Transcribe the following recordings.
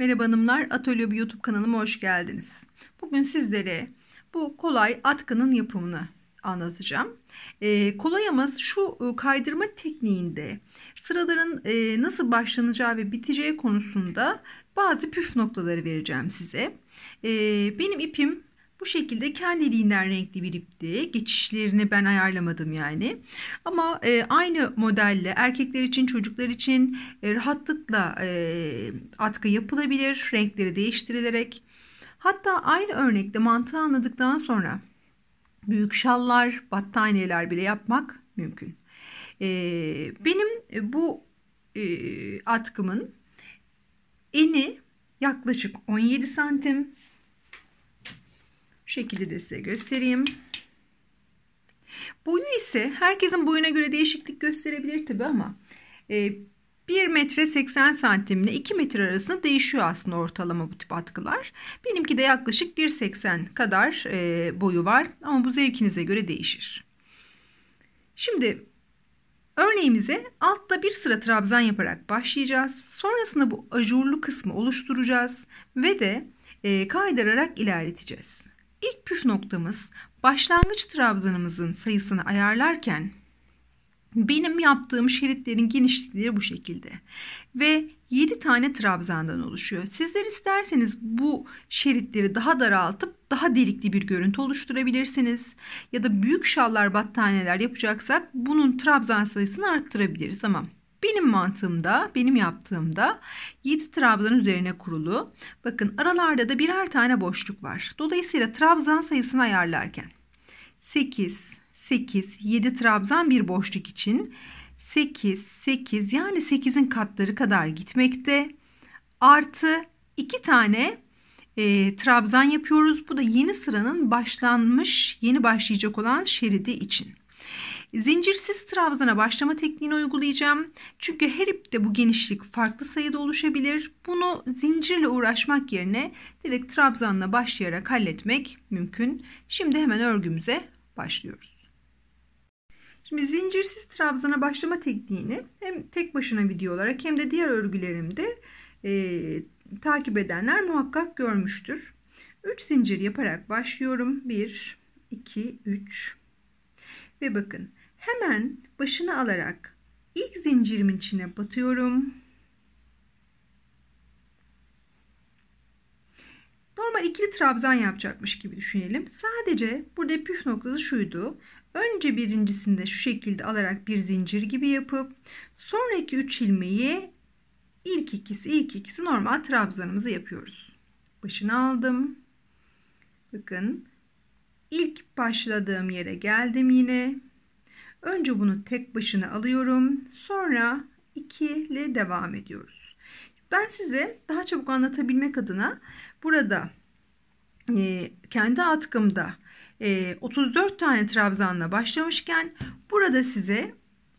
Merhaba hanımlar, Atölye YouTube kanalıma hoş geldiniz. Bugün sizlere bu kolay atkının yapımını anlatacağım. Ee, e, kolayamız şu kaydırma tekniğinde sıraların e, nasıl başlanacağı ve biteceği konusunda bazı püf noktaları vereceğim size. E, benim ipim bu şekilde kendiliğinden renkli bir ipti. Geçişlerini ben ayarlamadım yani. Ama e, aynı modelle erkekler için çocuklar için e, rahatlıkla e, atkı yapılabilir. Renkleri değiştirilerek. Hatta aynı örnekte mantığı anladıktan sonra büyük şallar, battaniyeler bile yapmak mümkün. E, benim bu e, atkımın eni yaklaşık 17 santim şekilde de size göstereyim. Boyu ise herkesin boyuna göre değişiklik gösterebilir tabi ama e, 1 metre 80 santim ile 2 metre arasında değişiyor aslında ortalama bu tip atkılar. Benimki de yaklaşık 1.80 kadar e, boyu var ama bu zevkinize göre değişir. Şimdi örneğimize altta bir sıra trabzan yaparak başlayacağız. Sonrasında bu ajurlu kısmı oluşturacağız ve de e, kaydırarak ilerleteceğiz püf noktamız başlangıç trabzanımızın sayısını ayarlarken benim yaptığım şeritlerin genişlikleri bu şekilde. Ve 7 tane trabzandan oluşuyor. Sizler isterseniz bu şeritleri daha daraltıp daha delikli bir görüntü oluşturabilirsiniz. Ya da büyük şallar battaniyeler yapacaksak bunun trabzan sayısını arttırabiliriz ama benim mantığımda, benim yaptığımda 7 trabzan üzerine kurulu. Bakın aralarda da birer tane boşluk var. Dolayısıyla trabzan sayısını ayarlarken 8, 8, 7 trabzan bir boşluk için 8, 8 yani 8'in katları kadar gitmekte. Artı 2 tane e, trabzan yapıyoruz. Bu da yeni sıranın başlanmış, yeni başlayacak olan şeridi için. Zincirsiz trabzana başlama tekniğini uygulayacağım. Çünkü her ipte bu genişlik farklı sayıda oluşabilir. Bunu zincirle uğraşmak yerine direkt trabzanla başlayarak halletmek mümkün. Şimdi hemen örgümüze başlıyoruz. Şimdi zincirsiz trabzana başlama tekniğini hem tek başına video olarak hem de diğer örgülerimde e, takip edenler muhakkak görmüştür. 3 zincir yaparak başlıyorum. 1, 2, 3 ve bakın Hemen başını alarak ilk zincirimin içine batıyorum. Normal ikili trabzan yapacakmış gibi düşünelim. Sadece burada püf noktası şuydu. Önce birincisinde şu şekilde alarak bir zincir gibi yapıp sonraki 3 ilmeği ilk ikisi ilk ikisi normal trabzanımızı yapıyoruz. Başını aldım. Bakın ilk başladığım yere geldim yine. Önce bunu tek başına alıyorum. Sonra 2 ile devam ediyoruz. Ben size daha çabuk anlatabilmek adına burada e, kendi atkımda e, 34 tane trabzanla başlamışken burada size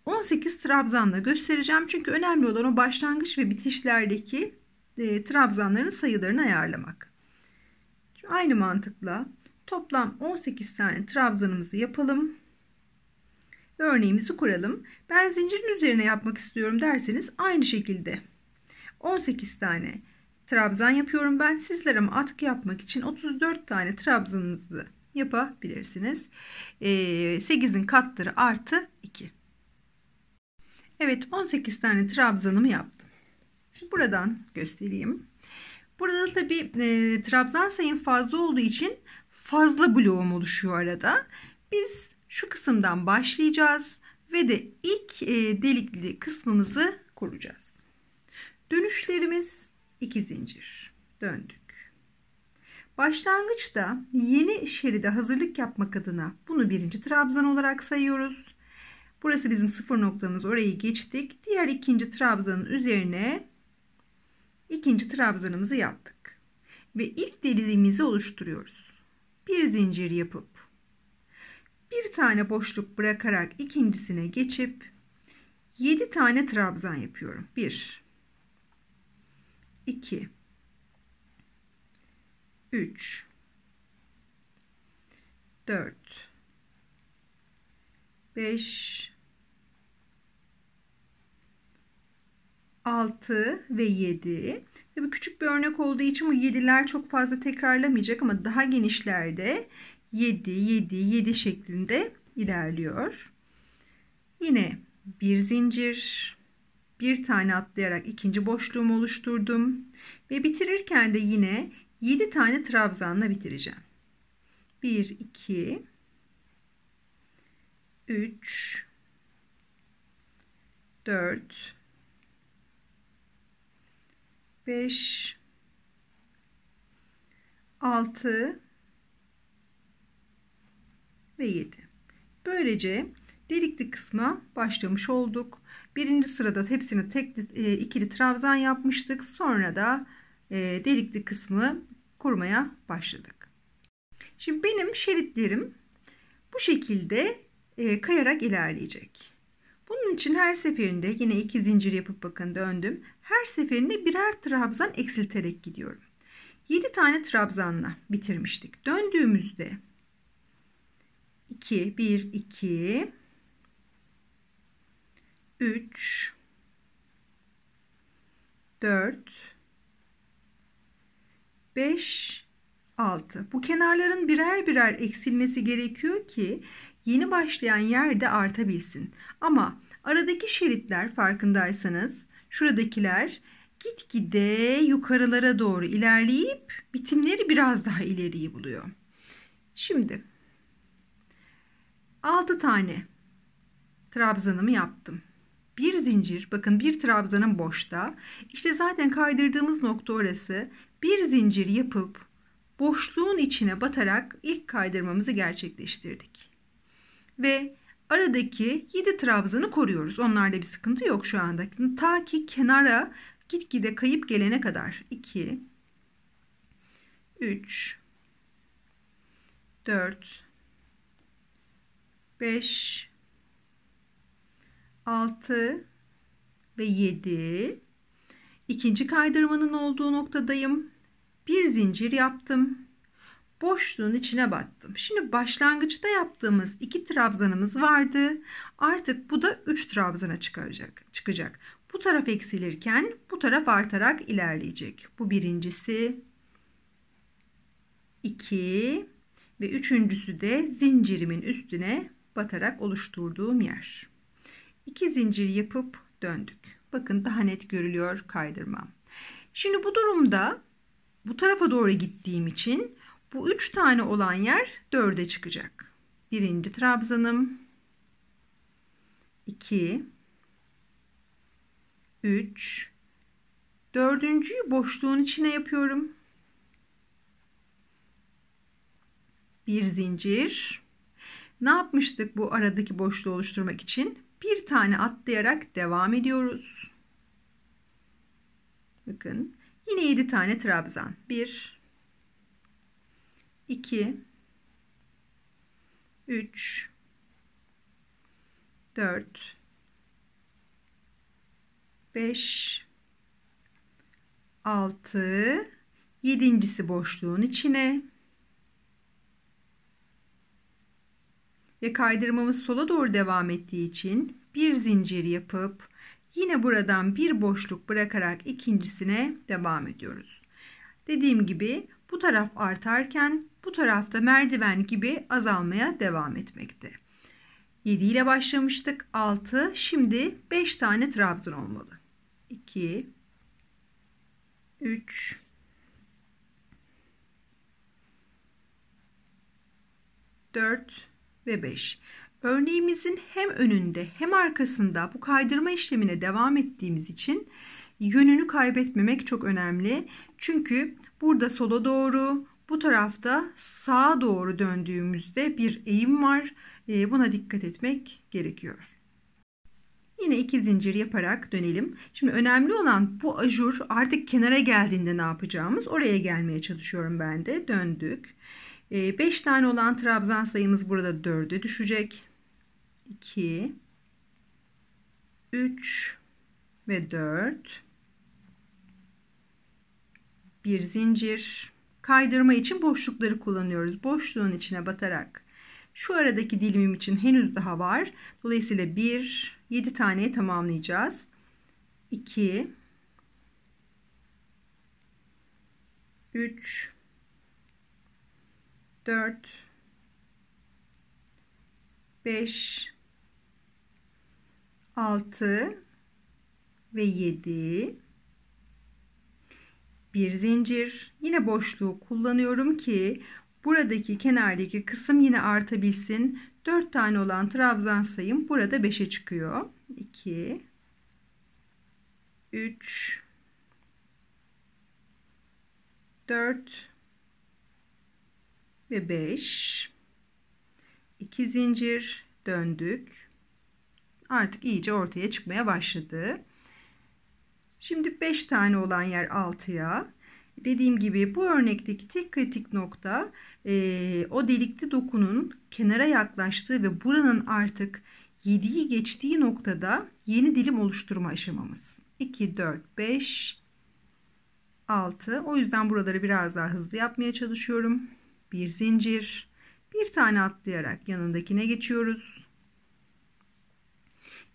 18 trabzanla göstereceğim. Çünkü önemli olan o başlangıç ve bitişlerdeki e, trabzanların sayılarını ayarlamak. Şimdi aynı mantıkla toplam 18 tane trabzanımızı yapalım örneğimizi kuralım. Ben zincirin üzerine yapmak istiyorum derseniz aynı şekilde 18 tane trabzan yapıyorum ben. Sizler ama atkı yapmak için 34 tane trabzanınızı yapabilirsiniz. 8'in ee, katları artı 2. Evet 18 tane trabzanımı yaptım. Şimdi buradan göstereyim. Burada da tabi e, trabzan sayım fazla olduğu için fazla bloğum oluşuyor arada. Biz şu kısımdan başlayacağız ve de ilk e, delikli kısmımızı kuracağız. Dönüşlerimiz iki zincir döndük. Başlangıçta yeni şeride hazırlık yapmak adına bunu birinci trabzan olarak sayıyoruz. Burası bizim sıfır noktamız orayı geçtik. Diğer ikinci trabzanın üzerine ikinci trabzanımızı yaptık. Ve ilk deliğimizi oluşturuyoruz. Bir zincir yapıp bir tane boşluk bırakarak ikincisine geçip 7 tane trabzan yapıyorum. 1 2 3 4 5 6 ve 7 Tabii küçük bir örnek olduğu için bu 7'ler çok fazla tekrarlamayacak ama daha genişlerde 7, 7, 7 şeklinde ilerliyor. Yine bir zincir, bir tane atlayarak ikinci boşluğumu oluşturdum. Ve bitirirken de yine 7 tane trabzanla bitireceğim. 1, 2, 3, 4, 5, 6, ve 7. Böylece delikli kısma başlamış olduk. Birinci sırada hepsini tek e, ikili trabzan yapmıştık. Sonra da e, delikli kısmı kurmaya başladık. Şimdi benim şeritlerim bu şekilde e, kayarak ilerleyecek. Bunun için her seferinde yine iki zincir yapıp bakın döndüm. Her seferinde birer trabzan eksilterek gidiyorum. 7 tane trabzanla bitirmiştik. Döndüğümüzde 2, 1, 2, 3, 4, 5, 6. Bu kenarların birer birer eksilmesi gerekiyor ki yeni başlayan yerde artabilsin. Ama aradaki şeritler farkındaysanız şuradakiler gitgide yukarılara doğru ilerleyip bitimleri biraz daha ileriyi buluyor. Şimdi 6 tane trabzanımı yaptım. Bir zincir bakın bir trabzanım boşta. İşte zaten kaydırdığımız nokta orası. Bir zincir yapıp boşluğun içine batarak ilk kaydırmamızı gerçekleştirdik. Ve aradaki 7 trabzanı koruyoruz. Onlarda bir sıkıntı yok şu anda. Ta ki kenara gitgide kayıp gelene kadar. 2 3 4 5 6 ve 7 ikinci kaydırmanın olduğu noktadayım bir zincir yaptım boşluğun içine battım şimdi başlangıçta yaptığımız iki trabzanımız vardı artık bu da 3 trabzana çıkacak. çıkacak bu taraf eksilirken bu taraf artarak ilerleyecek bu birincisi 2 ve üçüncüsü de zincirimin üstüne batarak oluşturduğum yer. İki zincir yapıp döndük. Bakın daha net görülüyor kaydırmam. Şimdi bu durumda bu tarafa doğru gittiğim için bu üç tane olan yer dörde çıkacak. Birinci trabzanım 2 3 Dördüncüyü boşluğun içine yapıyorum. Bir zincir ne yapmıştık bu aradaki boşluğu oluşturmak için? Bir tane atlayarak devam ediyoruz. Bakın yine 7 tane trabzan. 1 2 3 4 5 6 yedincisi boşluğun içine ve kaydırmamız sola doğru devam ettiği için bir zincir yapıp yine buradan bir boşluk bırakarak ikincisine devam ediyoruz. Dediğim gibi bu taraf artarken bu tarafta merdiven gibi azalmaya devam etmekte. 7 ile başlamıştık. 6 şimdi 5 tane trabzan olmalı. 2 3 4 ve 5. Örneğimizin hem önünde hem arkasında bu kaydırma işlemine devam ettiğimiz için yönünü kaybetmemek çok önemli. Çünkü burada sola doğru, bu tarafta sağa doğru döndüğümüzde bir eğim var. Ee, buna dikkat etmek gerekiyor. Yine iki zincir yaparak dönelim. Şimdi önemli olan bu ajur artık kenara geldiğinde ne yapacağımız. Oraya gelmeye çalışıyorum ben de. Döndük. 5 ee, tane olan trabzan sayımız burada 4'e düşecek. 2 3 ve 4 bir zincir kaydırma için boşlukları kullanıyoruz. Boşluğun içine batarak şu aradaki dilimim için henüz daha var. Dolayısıyla 1 7 tane tamamlayacağız. 2 3 4 5 6 ve 7 bir zincir yine boşluğu kullanıyorum ki buradaki kenardaki kısım yine artabilsin 4 tane olan trabzan sayım burada 5'e çıkıyor 2 3 4 ve 5 2 zincir döndük artık iyice ortaya çıkmaya başladı şimdi 5 tane olan yer 6'ya dediğim gibi bu örnekteki tek kritik nokta e, o delikli dokunun kenara yaklaştığı ve buranın artık 7'yi geçtiği noktada yeni dilim oluşturma aşamamız 2 4 5 6 o yüzden buraları biraz daha hızlı yapmaya çalışıyorum bir zincir, bir tane atlayarak yanındakine geçiyoruz.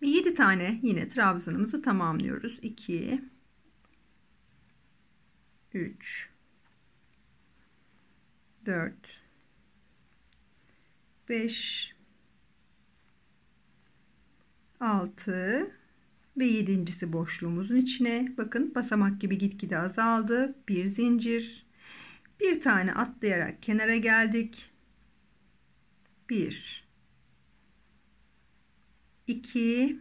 Ve 7 tane yine trabzanımızı tamamlıyoruz. 2 3 4 5 6 ve yedincisi boşluğumuzun içine bakın basamak gibi gitgide azaldı bir zincir bir tane atlayarak kenara geldik. 1 2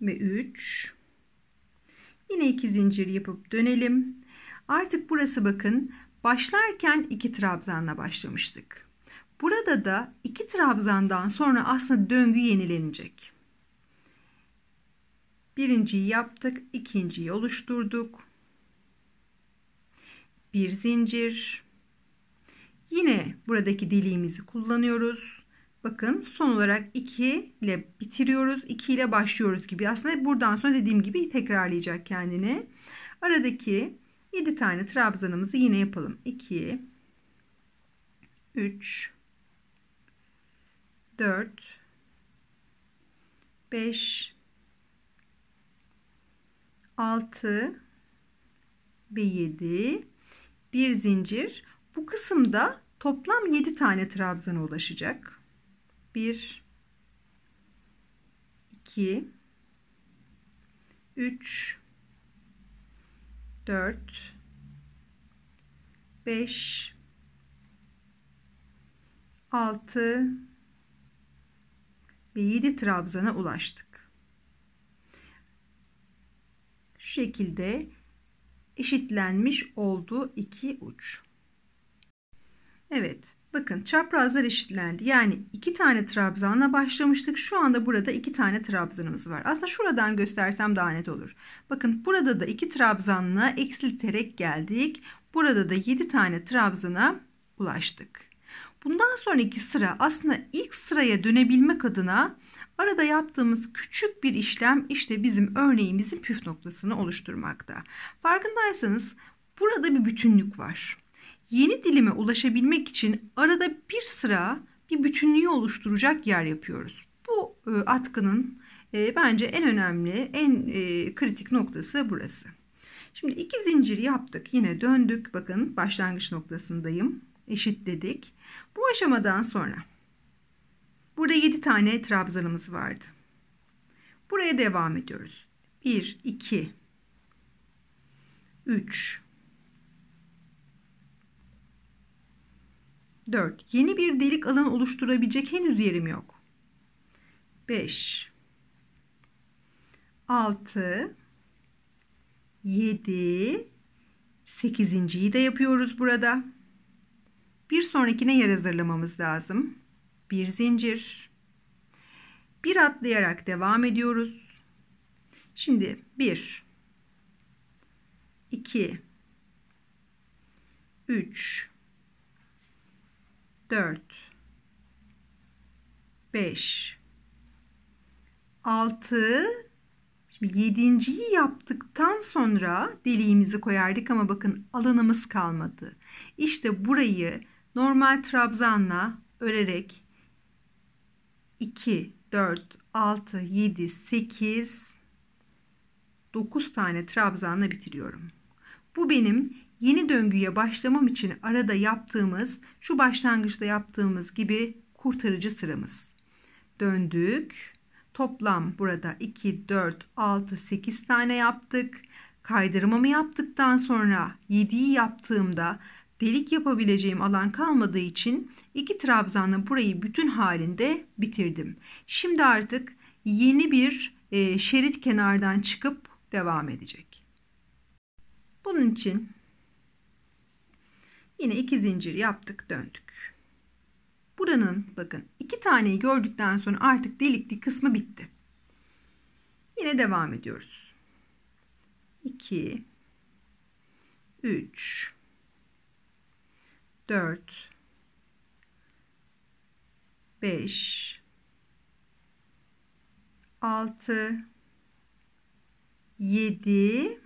ve 3 Yine iki zincir yapıp dönelim. Artık burası bakın başlarken iki trabzanla başlamıştık. Burada da iki trabzandan sonra aslında döngü yenilenecek. Birinciyi yaptık, ikinciyi oluşturduk bir zincir. Yine buradaki deliğimizi kullanıyoruz. Bakın son olarak 2 ile bitiriyoruz. 2 ile başlıyoruz gibi. Aslında buradan sonra dediğim gibi tekrarlayacak kendini. Aradaki 7 tane trabzanımızı yine yapalım. 2 3 4 5 6 ve 7 bir zincir. Bu kısımda toplam 7 tane trabzana ulaşacak. 1 2 3 4 5 6 ve 7 trabzana ulaştık. Şu şekilde eşitlenmiş oldu iki uç. Evet bakın çaprazlar eşitlendi. Yani iki tane trabzanla başlamıştık. Şu anda burada iki tane trabzanımız var. Aslında şuradan göstersem daha net olur. Bakın burada da iki trabzanla eksilterek geldik. Burada da yedi tane trabzana ulaştık. Bundan sonraki sıra aslında ilk sıraya dönebilmek adına Arada yaptığımız küçük bir işlem işte bizim örneğimizin püf noktasını oluşturmakta. Farkındaysanız burada bir bütünlük var. Yeni dilime ulaşabilmek için arada bir sıra bir bütünlüğü oluşturacak yer yapıyoruz. Bu e, atkının e, bence en önemli, en e, kritik noktası burası. Şimdi iki zincir yaptık. Yine döndük. Bakın başlangıç noktasındayım. Eşitledik. Bu aşamadan sonra Burada 7 tane trabzanımız vardı. Buraya devam ediyoruz. 1, 2, 3, 4. Yeni bir delik alanı oluşturabilecek henüz yerim yok. 5, 6, 7, 8.yi de yapıyoruz burada. Bir sonrakine yer hazırlamamız lazım bir zincir bir atlayarak devam ediyoruz şimdi bir, iki, üç, dört, beş, altı. Şimdi yedinciyi yaptıktan sonra deliğimizi koyardık ama bakın alanımız kalmadı. İşte burayı normal trabzanla örerek 2, 4, 6, 7, 8, 9 tane trabzanla bitiriyorum. Bu benim yeni döngüye başlamam için arada yaptığımız, şu başlangıçta yaptığımız gibi kurtarıcı sıramız. Döndük. Toplam burada 2, 4, 6, 8 tane yaptık. Kaydırmamı yaptıktan sonra 7'yi yaptığımda delik yapabileceğim alan kalmadığı için iki trabzanla burayı bütün halinde bitirdim. Şimdi artık yeni bir e, şerit kenardan çıkıp devam edecek. Bunun için yine iki zincir yaptık döndük. Buranın bakın iki taneyi gördükten sonra artık delikli kısmı bitti. Yine devam ediyoruz. 2 3 4 5 6 7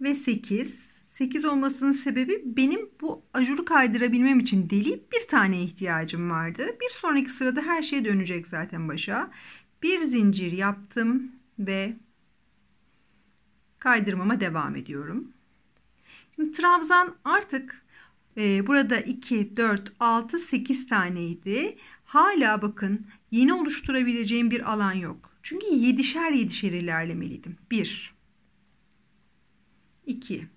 ve 8 8 olmasının sebebi benim bu ajuru kaydırabilmem için deleyip bir tane ihtiyacım vardı. Bir sonraki sırada her şey dönecek zaten başa. Bir zincir yaptım ve kaydırmama devam ediyorum. Şimdi trabzan artık ee, burada 2, 4, 6, 8 taneydi. Hala bakın yeni oluşturabileceğim bir alan yok. Çünkü 7'şer 7'şer ilerlemeliydim. 1, 2,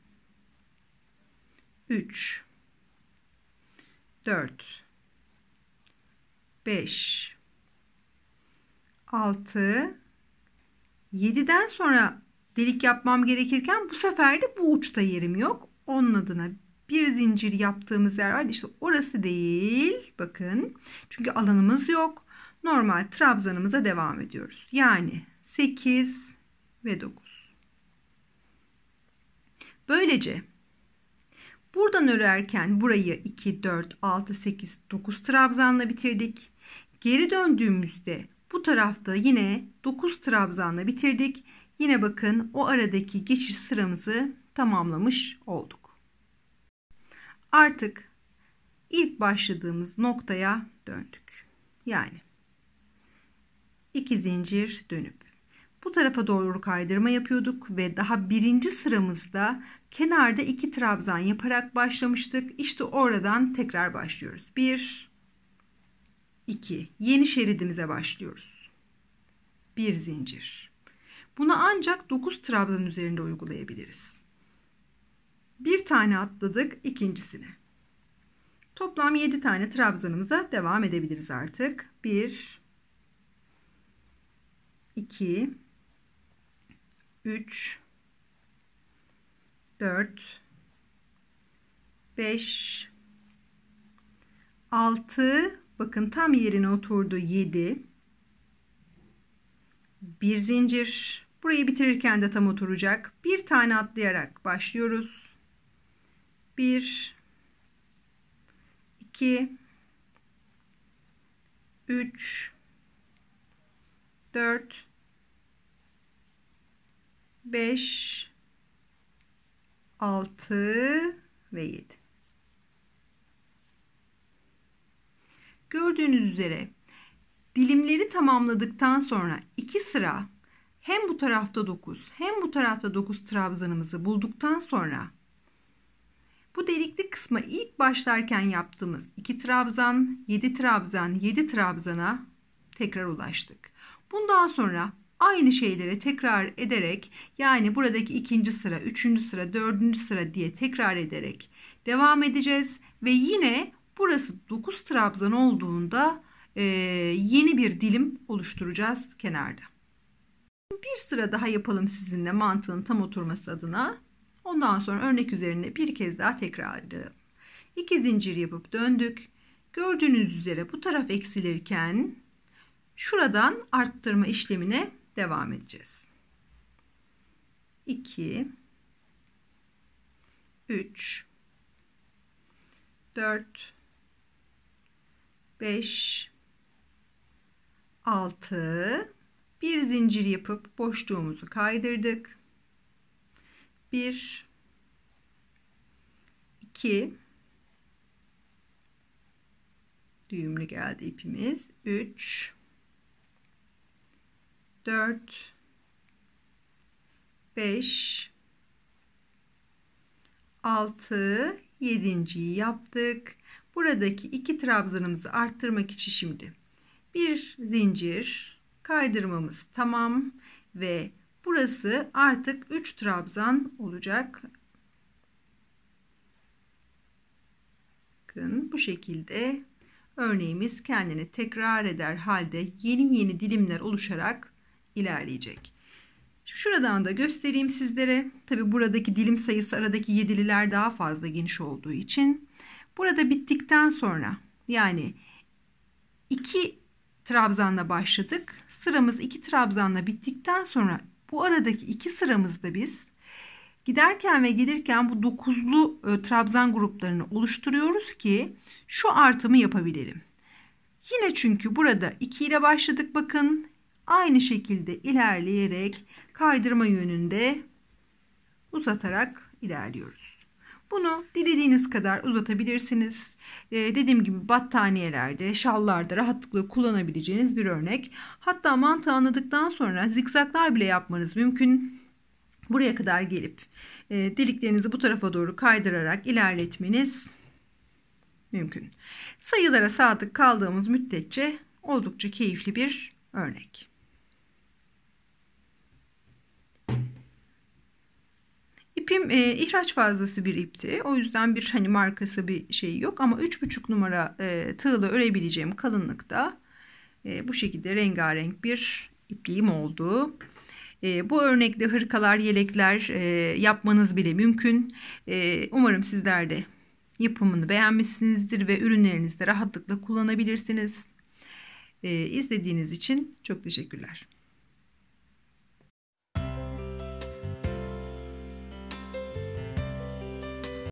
3, 4, 5, 6, 7'den sonra delik yapmam gerekirken bu sefer de bu uçta yerim yok. Onun adına bir zincir yaptığımız yer var. İşte orası değil. Bakın. Çünkü alanımız yok. Normal trabzanımıza devam ediyoruz. Yani 8 ve 9. Böylece buradan örerken burayı 2, 4, 6, 8, 9 trabzanla bitirdik. Geri döndüğümüzde bu tarafta yine 9 trabzanla bitirdik. Yine bakın o aradaki geçiş sıramızı tamamlamış olduk artık ilk başladığımız noktaya döndük. Yani iki zincir dönüp bu tarafa doğru kaydırma yapıyorduk ve daha birinci sıramızda kenarda iki trabzan yaparak başlamıştık. İşte oradan tekrar başlıyoruz. Bir, iki. Yeni şeridimize başlıyoruz. Bir zincir. Bunu ancak 9 trabzan üzerinde uygulayabiliriz bir tane atladık ikincisine. Toplam 7 tane trabzanımıza devam edebiliriz artık. 1 2 3 4 5 6 bakın tam yerine oturdu 7 bir zincir burayı bitirirken de tam oturacak bir tane atlayarak başlıyoruz 1 2 3 4 5 6 ve 7 Gördüğünüz üzere dilimleri tamamladıktan sonra iki sıra hem bu tarafta 9 hem bu tarafta 9 trabzanımızı bulduktan sonra bu delikli kısma ilk başlarken yaptığımız 2 trabzan, 7 trabzan, 7 trabzana tekrar ulaştık. Bundan sonra aynı şeyleri tekrar ederek yani buradaki ikinci sıra, üçüncü sıra, dördüncü sıra diye tekrar ederek devam edeceğiz. Ve yine burası 9 trabzan olduğunda e, yeni bir dilim oluşturacağız kenarda. Bir sıra daha yapalım sizinle mantığın tam oturması adına. Ondan sonra örnek üzerine bir kez daha tekrarladım. 2 zincir yapıp döndük. Gördüğünüz üzere bu taraf eksilirken şuradan arttırma işlemine devam edeceğiz. 2 3 4 5 6 bir zincir yapıp boşluğumuzu kaydırdık. 1 2 düğümlü geldi ipimiz 3 4 5 6 7.yi yaptık. Buradaki iki trabzanımızı arttırmak için şimdi bir zincir kaydırmamız tamam ve Burası artık 3 trabzan olacak. Bakın bu şekilde örneğimiz kendini tekrar eder halde yeni yeni dilimler oluşarak ilerleyecek. Şuradan da göstereyim sizlere. Tabi buradaki dilim sayısı aradaki yedililer daha fazla geniş olduğu için. Burada bittikten sonra yani iki trabzanla başladık. Sıramız iki trabzanla bittikten sonra bu aradaki iki sıramızda biz giderken ve gelirken bu dokuzlu e, trabzan gruplarını oluşturuyoruz ki şu artımı yapabilelim. Yine çünkü burada 2 ile başladık bakın. Aynı şekilde ilerleyerek kaydırma yönünde uzatarak ilerliyoruz. Bunu dilediğiniz kadar uzatabilirsiniz. Ee, dediğim gibi battaniyelerde, şallarda rahatlıkla kullanabileceğiniz bir örnek. Hatta mantığı anladıktan sonra zikzaklar bile yapmanız mümkün. Buraya kadar gelip e, deliklerinizi bu tarafa doğru kaydırarak ilerletmeniz mümkün. Sayılara sadık kaldığımız müddetçe oldukça keyifli bir örnek. İpim e, ihraç fazlası bir ipti. O yüzden bir hani markası bir şey yok ama 3,5 numara e, tığla örebileceğim kalınlıkta e, bu şekilde rengarenk bir ipliğim oldu. E, bu örnekte hırkalar, yelekler e, yapmanız bile mümkün. E, umarım sizler de yapımını beğenmişsinizdir ve ürünlerinizde rahatlıkla kullanabilirsiniz. E, izlediğiniz için çok teşekkürler.